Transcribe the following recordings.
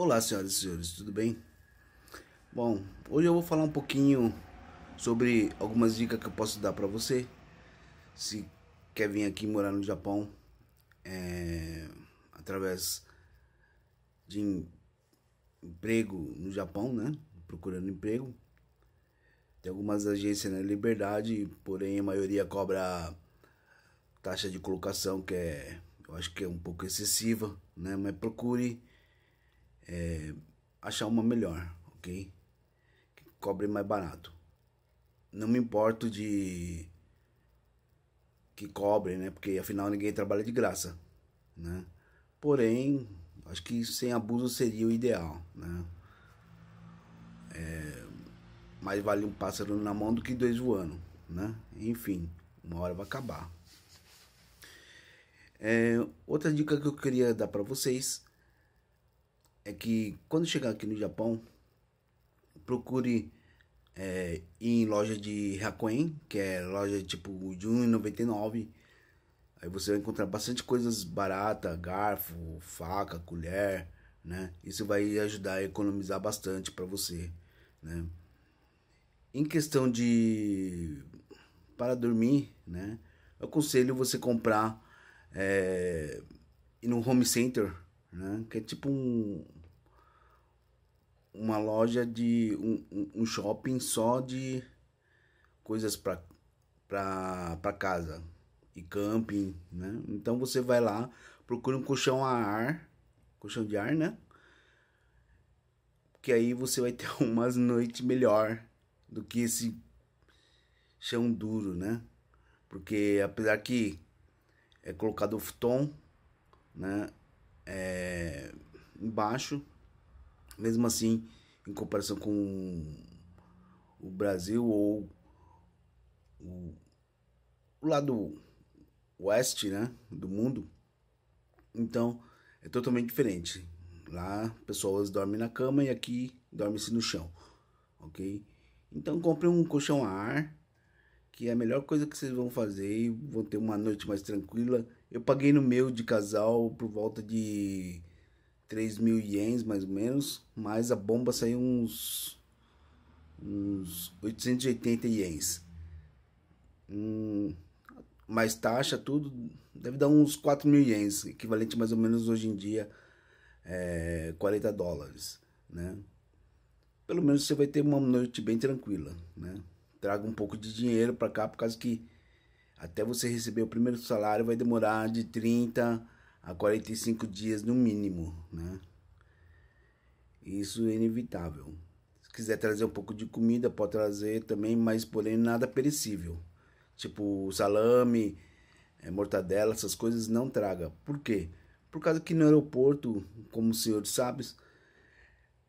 Olá, senhoras e senhores, tudo bem? Bom, hoje eu vou falar um pouquinho sobre algumas dicas que eu posso dar para você se quer vir aqui morar no Japão é, através de emprego no Japão, né? Procurando emprego. Tem algumas agências na né? liberdade, porém a maioria cobra taxa de colocação que é, eu acho que é um pouco excessiva, né? Mas procure é, achar uma melhor, ok? Que cobre mais barato. Não me importo de que cobre, né? Porque afinal ninguém trabalha de graça, né? Porém, acho que sem abuso seria o ideal, né? É, mais vale um pássaro na mão do que dois voando, né? Enfim, uma hora vai acabar. É, outra dica que eu queria dar para vocês é que quando chegar aqui no Japão, procure é, ir em loja de Hakuen, que é loja tipo de R$1,99. Aí você vai encontrar bastante coisas baratas, garfo, faca, colher, né? Isso vai ajudar a economizar bastante para você, né? Em questão de para dormir, né? Eu aconselho você comprar é, ir no home center, né? Que é tipo um, uma loja de um, um shopping só de coisas para para casa e camping, né? Então você vai lá, procura um colchão a ar, colchão de ar, né? Que aí você vai ter umas noites melhor do que esse chão duro, né? Porque apesar que é colocado o futon, né? É, embaixo mesmo assim, em comparação com o Brasil ou o, lado oeste né, do mundo, então é totalmente diferente. Lá pessoas dormem na cama e aqui dorme-se no chão, ok? Então compre um colchão a ar, que é a melhor coisa que vocês vão fazer e vão ter uma noite mais tranquila. Eu paguei no meu de casal por volta de 3 mil ienes mais ou menos, mas a bomba saiu uns, uns 880 ienes. Hum, mais taxa, tudo, deve dar uns 4 mil ienes, equivalente mais ou menos hoje em dia é, eh, 40 dólares, né? Pelo menos você vai ter uma noite bem tranquila, né? Traga um pouco de dinheiro para cá, por causa que até você receber o primeiro salário vai demorar de 30 a 45 dias no mínimo, né? Isso é inevitável. Se quiser trazer um pouco de comida, pode trazer também, mas porém nada perecível. Tipo salame, eh, mortadela, essas coisas não traga. Por quê? Por causa que no aeroporto, como o senhor sabe,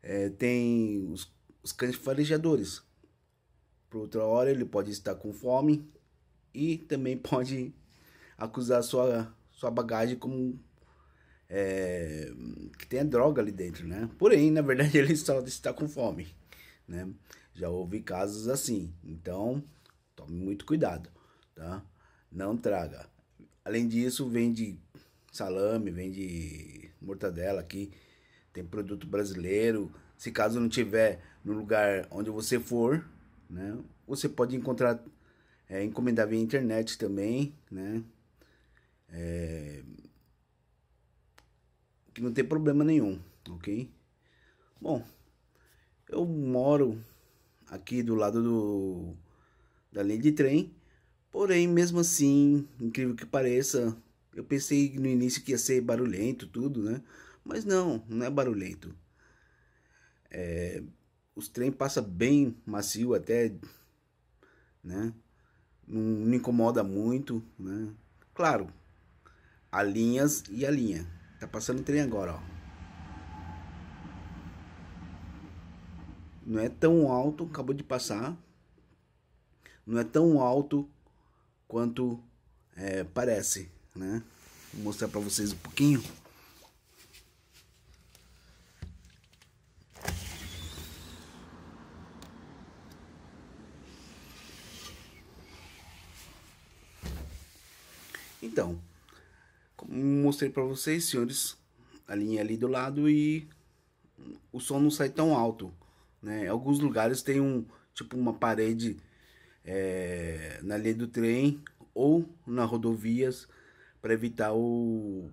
é, tem os, os cães farejadores. Por outra hora, ele pode estar com fome e também pode acusar sua, sua bagagem como é, que tenha droga ali dentro, né? Porém, na verdade, ele só está com fome, né? Já houve casos assim. Então, tome muito cuidado, tá? Não traga. Além disso, vende salame, vende mortadela aqui. Tem produto brasileiro. Se caso não tiver no lugar onde você for, né? Você pode encontrar, é, encomendar via internet também, né? É, que não tem problema nenhum, ok? Bom, eu moro aqui do lado do, da linha de trem, porém, mesmo assim, incrível que pareça, eu pensei no início que ia ser barulhento tudo, né? Mas não, não é barulhento. É, os trem passa bem macio até, né? Não, não incomoda muito, né? Claro, há linhas e a linha. Tá passando trem agora, ó. Não é tão alto, acabou de passar. Não é tão alto quanto é, parece, né? Vou mostrar para vocês um pouquinho. Então, como mostrei para vocês, senhores, a linha ali do lado e o som não sai tão alto, né? Alguns lugares tem um tipo uma parede é, na linha do trem ou na rodovias para evitar o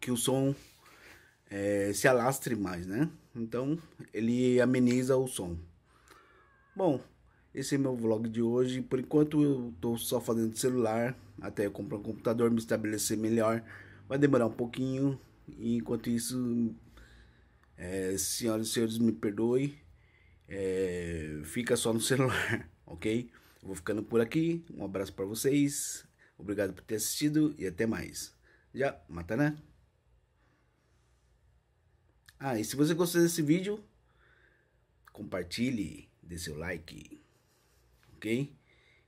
que o som é, se alastre mais, né? Então ele ameniza o som. Bom, esse é meu vlog de hoje. Por enquanto eu estou só fazendo celular, até eu comprar um computador, me estabelecer melhor. Vai demorar um pouquinho. E enquanto isso, é, senhoras e senhores, me perdoe. É, fica só no celular, ok? Eu vou ficando por aqui. Um abraço para vocês. Obrigado por ter assistido e até mais. Já, né? Ah, e se você gostou desse vídeo, compartilhe, dê seu like ok?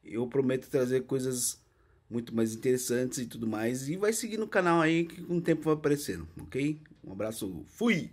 Eu prometo trazer coisas muito mais interessantes e tudo mais. E vai seguir no canal aí que com o tempo vai aparecendo, ok? Um abraço, fui!